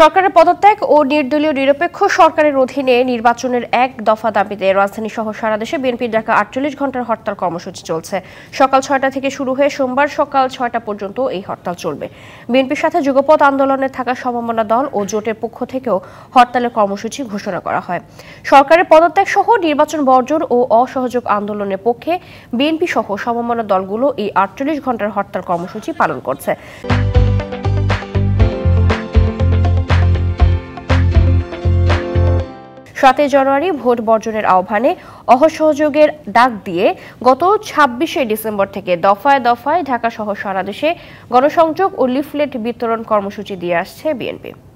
সরকারের পদত্যাগ ও নির্দলীয় নিরপেক্ষ সরকারের অধীনে নির্বাচনের এক দফা দাবিতে রাজধানী সহ সারা দেশে বিএনপির ডাকা আটচল্লিশ ঘন্টার হরতাল কর্মসূচি চলছে সকাল ছয়টা থেকে শুরু হয়ে সোমবার সকাল ছয়টা পর্যন্ত এই হরতাল চলবে বিএনপির সাথে যুগপথ আন্দোলনে থাকা সমমনা দল ও জোটের পক্ষ থেকেও হরতালের কর্মসূচি ঘোষণা করা হয় সরকারের পদত্যাগ সহ নির্বাচন বর্জন ও অসহযোগ আন্দোলনের পক্ষে বিএনপি সহ সমমনা দলগুলো এই আটচল্লিশ ঘন্টার হরতাল কর্মসূচি পালন করছে সাতই জানুয়ারি ভোট বর্জনের আহ্বানে অসহযোগের ডাক দিয়ে গত ছাব্বিশে ডিসেম্বর থেকে দফায় দফায় ঢাকা সহ সারা দেশে গণসংযোগ ও লিফলেট বিতরণ কর্মসূচি দিয়ে আসছে বিএনপি